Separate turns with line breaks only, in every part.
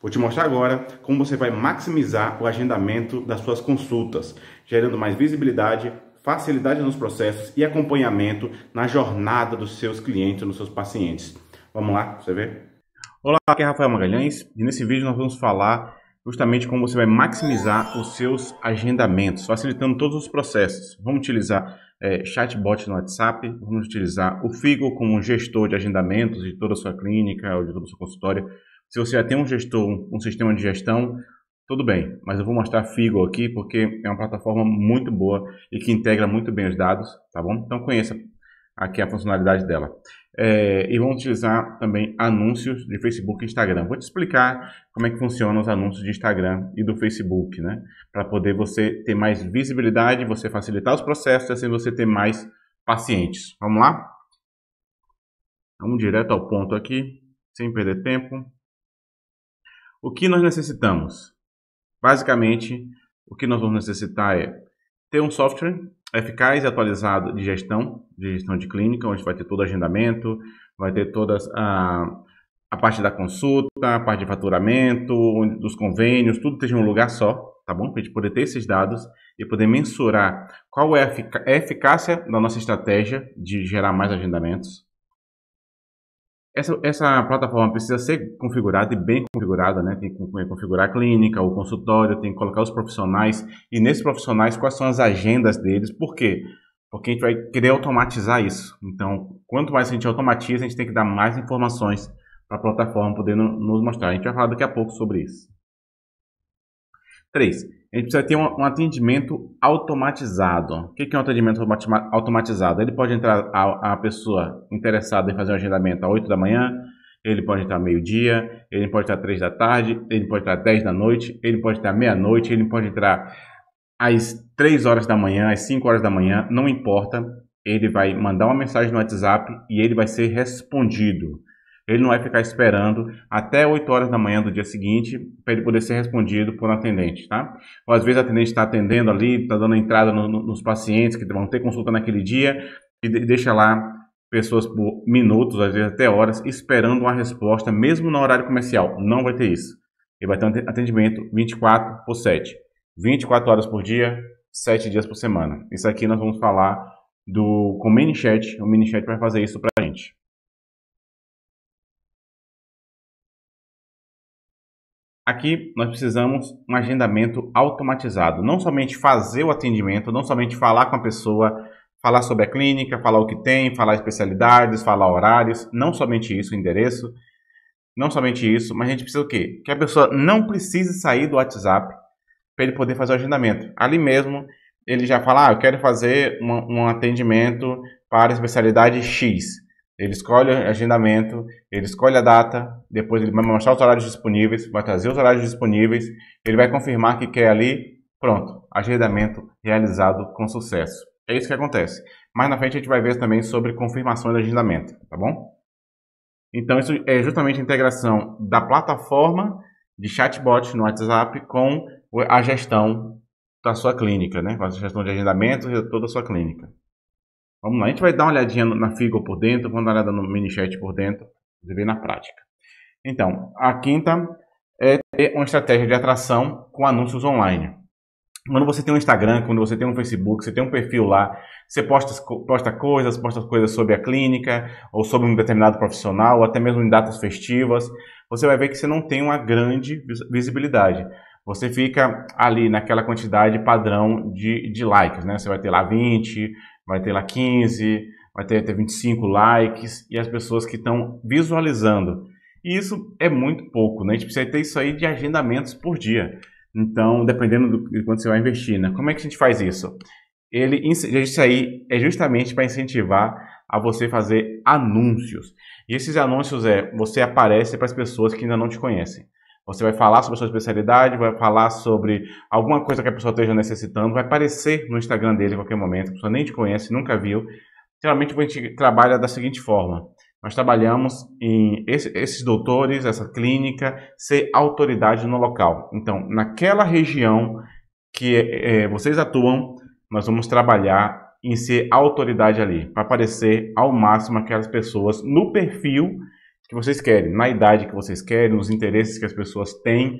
Vou te mostrar agora como você vai maximizar o agendamento das suas consultas, gerando mais visibilidade, facilidade nos processos e acompanhamento na jornada dos seus clientes, dos seus pacientes. Vamos lá, você vê? Olá, aqui é Rafael Magalhães e nesse vídeo nós vamos falar justamente como você vai maximizar os seus agendamentos, facilitando todos os processos. Vamos utilizar é, chatbot no WhatsApp, vamos utilizar o Figo como gestor de agendamentos de toda a sua clínica ou de todo o seu consultório. Se você já tem um gestor, um sistema de gestão, tudo bem, mas eu vou mostrar Figo aqui porque é uma plataforma muito boa e que integra muito bem os dados, tá bom? Então conheça aqui a funcionalidade dela. É, e vamos utilizar também anúncios de Facebook e Instagram. Vou te explicar como é que funcionam os anúncios de Instagram e do Facebook, né? Para poder você ter mais visibilidade, você facilitar os processos e assim você ter mais pacientes. Vamos lá? Vamos direto ao ponto aqui, sem perder tempo. O que nós necessitamos? Basicamente, o que nós vamos necessitar é ter um software eficaz e atualizado de gestão, de gestão de clínica, onde vai ter todo o agendamento, vai ter toda a, ah, a parte da consulta, a parte de faturamento, dos convênios, tudo esteja em um lugar só, tá bom? Para a gente poder ter esses dados e poder mensurar qual é a eficácia da nossa estratégia de gerar mais agendamentos, essa, essa plataforma precisa ser configurada e bem configurada, né? Tem que configurar a clínica, o consultório, tem que colocar os profissionais. E nesses profissionais, quais são as agendas deles? Por quê? Porque a gente vai querer automatizar isso. Então, quanto mais a gente automatiza, a gente tem que dar mais informações para a plataforma poder nos mostrar. A gente vai falar daqui a pouco sobre isso. 3 a gente precisa ter um, um atendimento automatizado. O que é um atendimento automatizado? Ele pode entrar a, a pessoa interessada em fazer um agendamento às 8 da manhã, ele pode entrar meio-dia, ele pode estar três da tarde, ele pode estar dez da noite, ele pode estar meia-noite, ele pode entrar às três horas da manhã, às cinco horas da manhã, não importa. Ele vai mandar uma mensagem no WhatsApp e ele vai ser respondido. Ele não vai ficar esperando até 8 horas da manhã do dia seguinte para ele poder ser respondido por um atendente, tá? Ou às vezes o atendente está atendendo ali, está dando entrada no, no, nos pacientes que vão ter consulta naquele dia e deixa lá pessoas por minutos, às vezes até horas, esperando uma resposta, mesmo no horário comercial. Não vai ter isso. Ele vai ter um atendimento 24 por 7. 24 horas por dia, 7 dias por semana. Isso aqui nós vamos falar do com o MiniChat. O MiniChat vai fazer isso para a gente. Aqui nós precisamos um agendamento automatizado, não somente fazer o atendimento, não somente falar com a pessoa, falar sobre a clínica, falar o que tem, falar especialidades, falar horários, não somente isso, endereço, não somente isso, mas a gente precisa o quê? Que a pessoa não precise sair do WhatsApp para ele poder fazer o agendamento. Ali mesmo ele já fala, ah, eu quero fazer um, um atendimento para especialidade X. Ele escolhe o agendamento, ele escolhe a data, depois ele vai mostrar os horários disponíveis, vai trazer os horários disponíveis, ele vai confirmar que quer ali, pronto, agendamento realizado com sucesso. É isso que acontece. Mais na frente a gente vai ver também sobre confirmações de agendamento, tá bom? Então isso é justamente a integração da plataforma de chatbot no WhatsApp com a gestão da sua clínica, né? Com a gestão de agendamento e toda a sua clínica. Vamos lá, a gente vai dar uma olhadinha na Figure por dentro, vamos dar uma olhada no mini chat por dentro, você ver na prática. Então, a quinta é ter uma estratégia de atração com anúncios online. Quando você tem um Instagram, quando você tem um Facebook, você tem um perfil lá, você posta, posta coisas, posta coisas sobre a clínica, ou sobre um determinado profissional, ou até mesmo em datas festivas, você vai ver que você não tem uma grande visibilidade. Você fica ali naquela quantidade padrão de, de likes, né? Você vai ter lá 20, vai ter lá 15, vai ter, até 25 likes e as pessoas que estão visualizando. E isso é muito pouco, né? A gente precisa ter isso aí de agendamentos por dia. Então, dependendo do, de quanto você vai investir, né? Como é que a gente faz isso? Ele, isso aí é justamente para incentivar a você fazer anúncios. E esses anúncios é, você aparece para as pessoas que ainda não te conhecem. Você vai falar sobre a sua especialidade, vai falar sobre alguma coisa que a pessoa esteja necessitando, vai aparecer no Instagram dele em qualquer momento, a pessoa nem te conhece, nunca viu. Geralmente a gente trabalha da seguinte forma: nós trabalhamos em esse, esses doutores, essa clínica, ser autoridade no local. Então, naquela região que é, é vocês atuam, nós vamos trabalhar em ser autoridade ali, para aparecer ao máximo aquelas pessoas no perfil que vocês querem, na idade que vocês querem, nos interesses que as pessoas têm,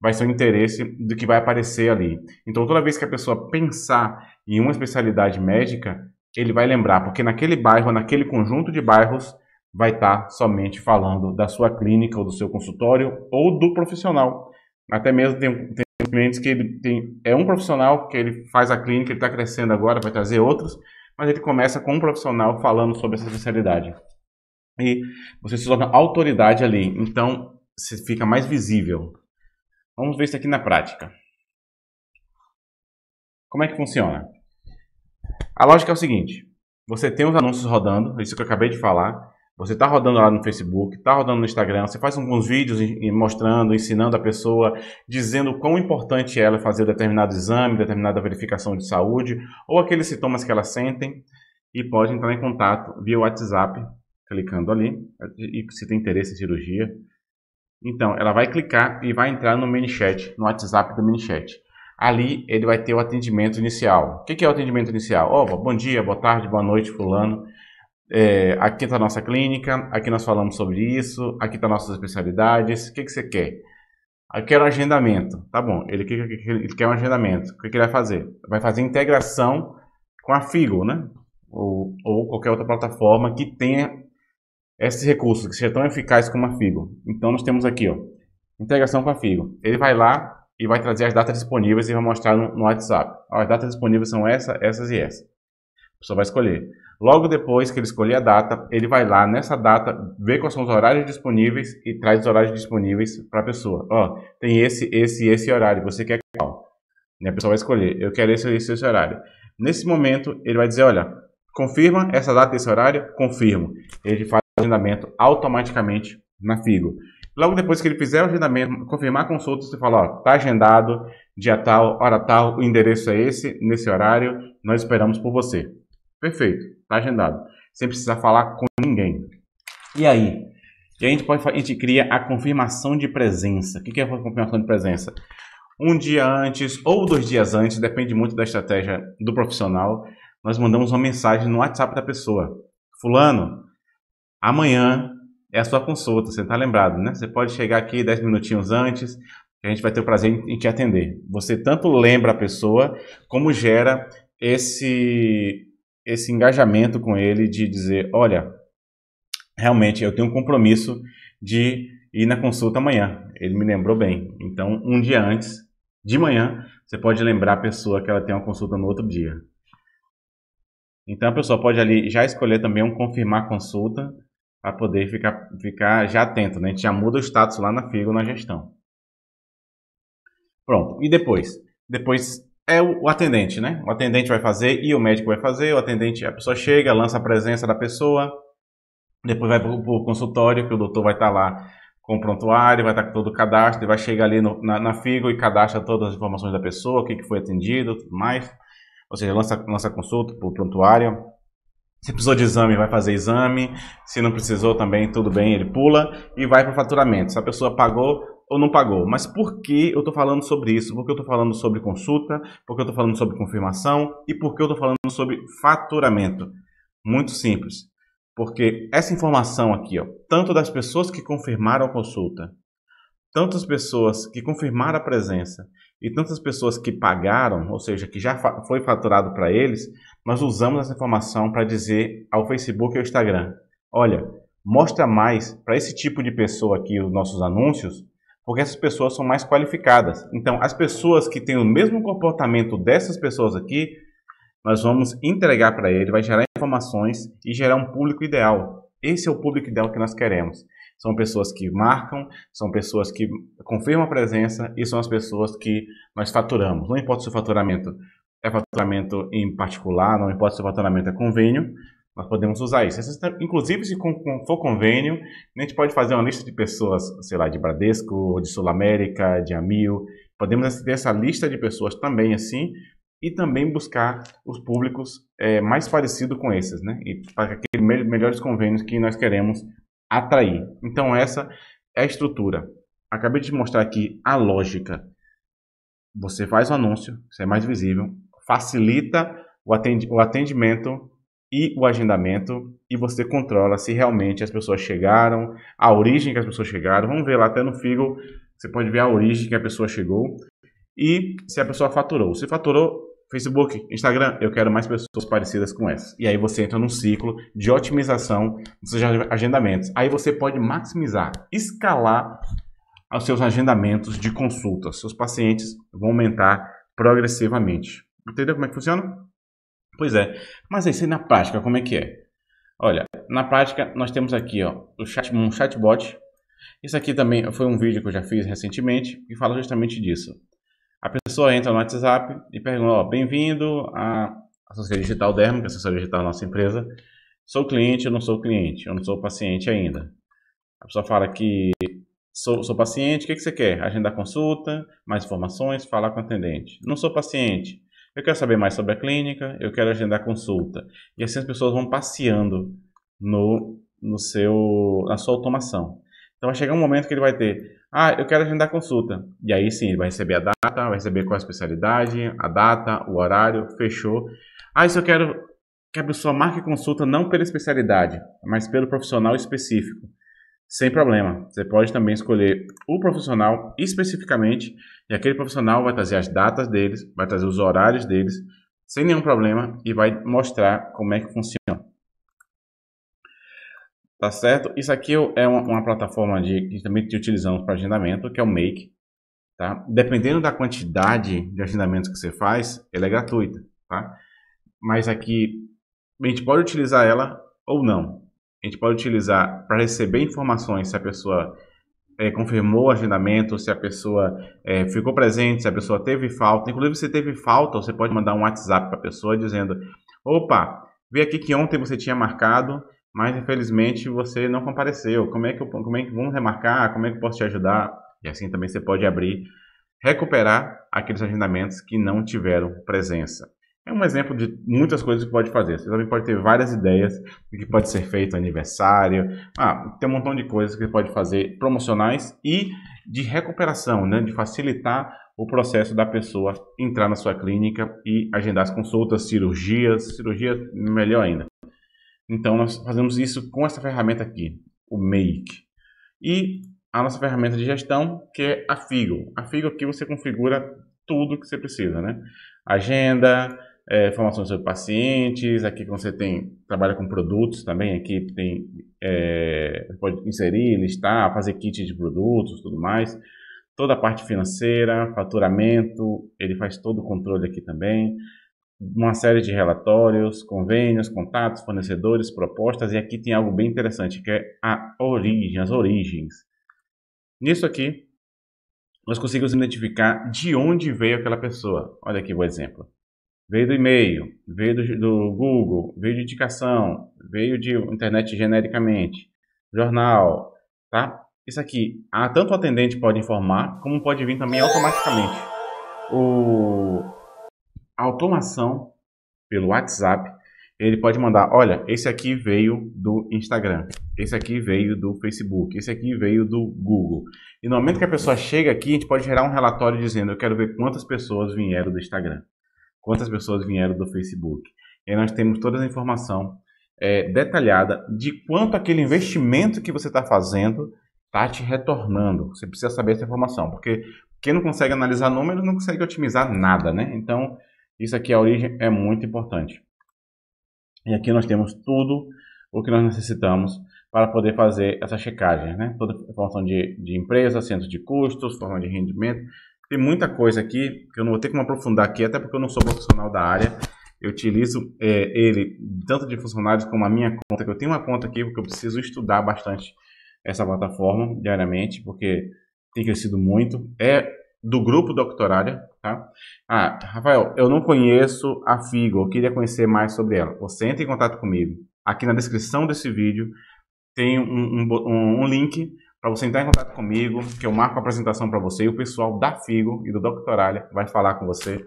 vai ser o interesse do que vai aparecer ali. Então, toda vez que a pessoa pensar em uma especialidade médica, ele vai lembrar, porque naquele bairro, naquele conjunto de bairros, vai estar tá somente falando da sua clínica ou do seu consultório ou do profissional. Até mesmo tem, tem clientes que ele tem, é um profissional que ele faz a clínica, ele está crescendo agora, vai trazer outros, mas ele começa com um profissional falando sobre essa especialidade e você se torna autoridade ali. Então, você fica mais visível. Vamos ver isso aqui na prática. Como é que funciona? A lógica é o seguinte: você tem os anúncios rodando, é isso que eu acabei de falar. Você está rodando lá no Facebook, está rodando no Instagram, você faz alguns vídeos mostrando, ensinando a pessoa, dizendo quão importante é ela fazer determinado exame, determinada verificação de saúde, ou aqueles sintomas que ela sentem, e pode entrar em contato via WhatsApp clicando ali, e se tem interesse em cirurgia. Então, ela vai clicar e vai entrar no chat no WhatsApp do chat Ali ele vai ter o atendimento inicial. O que é o atendimento inicial? Oh, bom dia, boa tarde, boa noite, fulano. É, aqui está a nossa clínica, aqui nós falamos sobre isso, aqui estão tá nossas especialidades, o que, que você quer? Eu quero um agendamento, tá bom, ele, ele quer um agendamento, o que, que, ele vai fazer? Vai fazer integração com a Figo, né? Ou, ou qualquer outra plataforma que tenha esses recursos que sejam tão eficazes como a Figo. Então nós temos aqui, ó, integração com a Figo. Ele vai lá e vai trazer as datas disponíveis e vai mostrar no, no WhatsApp. Ó, as datas disponíveis são essa, essas e essa. A pessoa vai escolher. Logo depois que ele escolher a data, ele vai lá nessa data, vê quais são os horários disponíveis e traz os horários disponíveis para a pessoa. Ó, tem esse, esse e esse horário, você quer qual? E a pessoa vai escolher, eu quero esse, esse, esse horário. Nesse momento, ele vai dizer, olha, confirma essa data, esse horário, confirmo. Ele faz agendamento automaticamente na Figo. Logo depois que ele fizer o agendamento, confirmar a consulta, você fala, ó, tá agendado, dia tal, hora tal, o endereço é esse, nesse horário, nós esperamos por você. Perfeito, tá agendado. Sem precisar falar com ninguém. E aí? E a gente, pode, a gente cria a confirmação de presença. O que é a confirmação de presença? Um dia antes ou dois dias antes, depende muito da estratégia do profissional, nós mandamos uma mensagem no WhatsApp da pessoa. Fulano, Amanhã é a sua consulta, você está lembrado, né? Você pode chegar aqui 10 minutinhos antes, que a gente vai ter o prazer em te atender. Você tanto lembra a pessoa, como gera esse, esse engajamento com ele de dizer: olha, realmente eu tenho um compromisso de ir na consulta amanhã. Ele me lembrou bem. Então, um dia antes, de manhã, você pode lembrar a pessoa que ela tem uma consulta no outro dia. Então, a pessoa pode ali já escolher também um confirmar consulta para poder ficar, ficar já atento. Né? A gente já muda o status lá na FIGO, na gestão. Pronto. E depois? Depois é o, atendente, né? O atendente vai fazer e o médico vai fazer. O atendente, a pessoa chega, lança a presença da pessoa, depois vai para o consultório, que o doutor vai estar tá lá com o prontuário, vai estar tá com todo o cadastro, ele vai chegar ali no, na, na FIGO e cadastra todas as informações da pessoa, o que, que foi atendido, tudo mais. Ou seja, lança, lança consulta para o prontuário. Se precisou de exame, vai fazer exame. Se não precisou também, tudo bem, ele pula e vai para faturamento. Se a pessoa pagou ou não pagou. Mas por que eu estou falando sobre isso? Por que eu estou falando sobre consulta? Por que eu estou falando sobre confirmação? E por que eu estou falando sobre faturamento? Muito simples. Porque essa informação aqui, ó, tanto das pessoas que confirmaram a consulta, tantas pessoas que confirmaram a presença e tantas pessoas que pagaram, ou seja, que já foi faturado para eles, nós usamos essa informação para dizer ao Facebook e ao Instagram: olha, mostra mais para esse tipo de pessoa aqui os nossos anúncios, porque essas pessoas são mais qualificadas. Então, as pessoas que têm o mesmo comportamento dessas pessoas aqui, nós vamos entregar para ele, vai gerar informações e gerar um público ideal. Esse é o público ideal que nós queremos. São pessoas que marcam, são pessoas que confirmam a presença e são as pessoas que nós faturamos. Não importa o seu faturamento é faturamento em particular, não importa se o faturamento é convênio, nós podemos usar isso. Inclusive, se for convênio, a gente pode fazer uma lista de pessoas, sei lá, de Bradesco, de Sul América, de Amil. Podemos ter essa lista de pessoas também assim e também buscar os públicos é, mais parecidos com esses, né? E para aqueles melhores convênios que nós queremos atrair. Então, essa é a estrutura. Acabei de mostrar aqui a lógica. Você faz o anúncio, isso é mais visível, facilita o atendimento e o agendamento e você controla se realmente as pessoas chegaram, a origem que as pessoas chegaram. Vamos ver lá até no Figo, você pode ver a origem que a pessoa chegou e se a pessoa faturou. Se faturou, Facebook, Instagram, eu quero mais pessoas parecidas com essa. E aí você entra num ciclo de otimização dos seus agendamentos. Aí você pode maximizar, escalar os seus agendamentos de consultas. Seus pacientes vão aumentar progressivamente. Entendeu como é que funciona? Pois é. Mas isso aí na prática, como é que é? Olha, na prática nós temos aqui ó, chat, um chatbot. Isso aqui também foi um vídeo que eu já fiz recentemente e fala justamente disso. A pessoa entra no WhatsApp e pergunta, bem-vindo à Associação digital Dermo, que é a assessoria digital da nossa empresa. Sou cliente, eu não sou cliente, eu não sou paciente ainda. A pessoa fala que sou, sou paciente, o que, que você quer? Agenda consulta, mais informações, falar com o atendente. Não sou paciente, eu quero saber mais sobre a clínica, eu quero agendar consulta. E assim as pessoas vão passeando no, no seu, na sua automação. Então vai chegar um momento que ele vai ter, ah, eu quero agendar consulta. E aí sim, ele vai receber a data, vai receber qual a especialidade, a data, o horário, fechou. Ah, isso eu quero que a pessoa marque consulta não pela especialidade, mas pelo profissional específico sem problema. Você pode também escolher o profissional especificamente e aquele profissional vai trazer as datas deles, vai trazer os horários deles, sem nenhum problema e vai mostrar como é que funciona. Tá certo? Isso aqui é uma, uma plataforma de, que também utilizamos para agendamento, que é o Make. Tá? Dependendo da quantidade de agendamentos que você faz, ela é gratuita. Tá? Mas aqui a gente pode utilizar ela ou não a gente pode utilizar para receber informações se a pessoa é, confirmou o agendamento, se a pessoa é, ficou presente, se a pessoa teve falta. Inclusive, se teve falta, você pode mandar um WhatsApp para a pessoa dizendo: opa, vi aqui que ontem você tinha marcado, mas infelizmente você não compareceu. Como é que, eu, como é que vamos remarcar? Como é que eu posso te ajudar? E assim também você pode abrir, recuperar aqueles agendamentos que não tiveram presença é um exemplo de muitas coisas que pode fazer. Você também pode ter várias ideias do que pode ser feito, aniversário. Ah, tem um montão de coisas que pode fazer promocionais e de recuperação, né? De facilitar o processo da pessoa entrar na sua clínica e agendar as consultas, cirurgias, cirurgia melhor ainda. Então nós fazemos isso com essa ferramenta aqui, o Make. E a nossa ferramenta de gestão, que é a Figo. A Figo aqui é você configura tudo que você precisa, né? Agenda, é, informações sobre pacientes, aqui você tem, trabalha com produtos também, aqui tem, é, pode inserir, listar, fazer kit de produtos, tudo mais. Toda a parte financeira, faturamento, ele faz todo o controle aqui também. Uma série de relatórios, convênios, contatos, fornecedores, propostas, e aqui tem algo bem interessante, que é a origem, as origens. Nisso aqui, nós conseguimos identificar de onde veio aquela pessoa. Olha aqui o exemplo. Veio do e-mail, veio do, do Google, veio de indicação, veio de internet genericamente, jornal, tá? Isso aqui, a, tanto o atendente pode informar, como pode vir também automaticamente. O, a automação pelo WhatsApp, ele pode mandar, olha, esse aqui veio do Instagram, esse aqui veio do Facebook, esse aqui veio do Google. E no momento que a pessoa chega aqui, a gente pode gerar um relatório dizendo, eu quero ver quantas pessoas vieram do Instagram quantas pessoas vieram do Facebook. E aí nós temos toda a informação é, detalhada de quanto aquele investimento que você está fazendo está te retornando. Você precisa saber essa informação, porque quem não consegue analisar números não consegue otimizar nada, né? Então, isso aqui, a origem, é muito importante. E aqui nós temos tudo o que nós necessitamos para poder fazer essa checagem, né? Toda a informação de, de empresa, centro de custos, forma de rendimento, tem muita coisa aqui que eu não vou ter como aprofundar aqui, até porque eu não sou profissional da área. Eu utilizo é, ele tanto de funcionários como a minha conta, que eu tenho uma conta aqui porque eu preciso estudar bastante essa plataforma diariamente, porque tem crescido muito. É do grupo Doctoralia, tá? Ah, Rafael, eu não conheço a Figo, eu queria conhecer mais sobre ela. Você entra em contato comigo. Aqui na descrição desse vídeo tem um, um, um link para você entrar em contato comigo, que eu marco a apresentação para você e o pessoal da Figo e do Doctoralha vai falar com você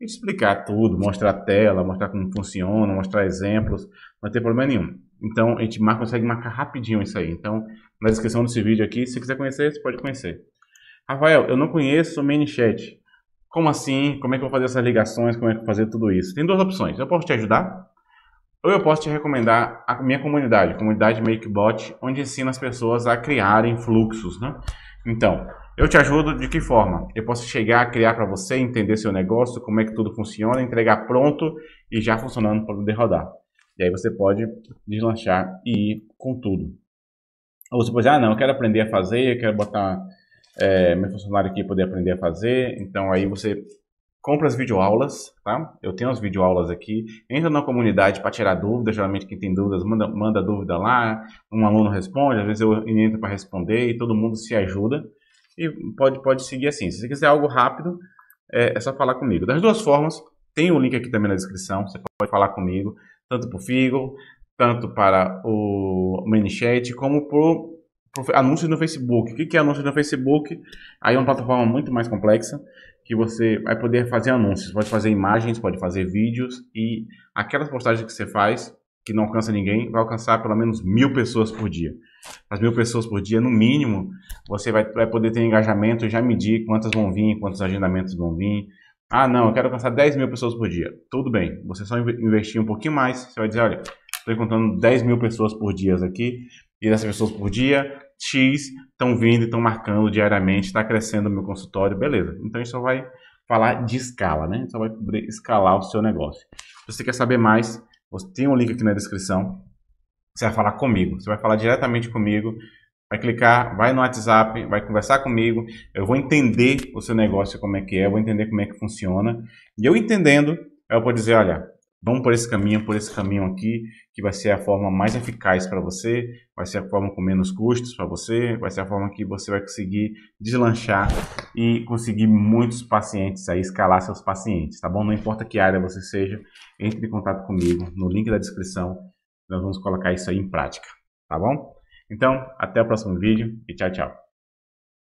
e explicar tudo, mostrar a tela, mostrar como funciona, mostrar exemplos, não tem problema nenhum. Então, a gente marca, consegue marcar rapidinho isso aí. Então, na descrição desse vídeo aqui, se quiser conhecer, você pode conhecer. Rafael, eu não conheço o ManyChat. Como assim? Como é que eu vou fazer essas ligações? Como é que eu vou fazer tudo isso? Tem duas opções. Eu posso te ajudar, ou eu posso te recomendar a minha comunidade, comunidade MakeBot, onde ensina as pessoas a criarem fluxos, né? Então, eu te ajudo de que forma? Eu posso chegar a criar para você, entender seu negócio, como é que tudo funciona, entregar pronto e já funcionando para poder rodar. E aí você pode deslanchar e ir com tudo. Ou você pode dizer, ah não, eu quero aprender a fazer, eu quero botar é, meu funcionário aqui poder aprender a fazer. Então aí você compra as videoaulas, tá? Eu tenho as videoaulas aqui. Entra na comunidade para tirar dúvidas. Geralmente quem tem dúvidas manda, manda dúvida lá. Um aluno responde, às vezes eu entro para responder e todo mundo se ajuda. E pode, pode seguir assim. Se você quiser algo rápido, é, é só falar comigo. Das duas formas, tem o um link aqui também na descrição. Você pode falar comigo, tanto para o Figo, tanto para o ManyChat, como para anúncios no Facebook. O que é anúncio no Facebook? Aí é uma plataforma muito mais complexa que você vai poder fazer anúncios, pode fazer imagens, pode fazer vídeos e aquelas postagens que você faz que não alcança ninguém vai alcançar pelo menos mil pessoas por dia. As mil pessoas por dia, no mínimo, você vai, vai poder ter engajamento e já medir quantas vão vir, quantos agendamentos vão vir. Ah, não, eu quero alcançar 10 mil pessoas por dia. Tudo bem, você só investir um pouquinho mais, você vai dizer, olha, estou encontrando 10 mil pessoas por dia aqui, e dessas pessoas por dia, X estão vindo, estão marcando diariamente, está crescendo o meu consultório, beleza. Então a gente só vai falar de escala, né? A gente só vai escalar o seu negócio. Se você quer saber mais, você tem um link aqui na descrição. Você vai falar comigo, você vai falar diretamente comigo, vai clicar, vai no WhatsApp, vai conversar comigo, eu vou entender o seu negócio como é que é, eu vou entender como é que funciona. E eu entendendo, eu vou dizer, olha, vamos por esse caminho, por esse caminho aqui, que vai ser a forma mais eficaz para você, vai ser a forma com menos custos para você, vai ser a forma que você vai conseguir deslanchar e conseguir muitos pacientes aí, escalar seus pacientes, tá bom? Não importa que área você seja, entre em contato comigo no link da descrição, nós vamos colocar isso aí em prática, tá bom? Então, até o próximo vídeo e tchau, tchau.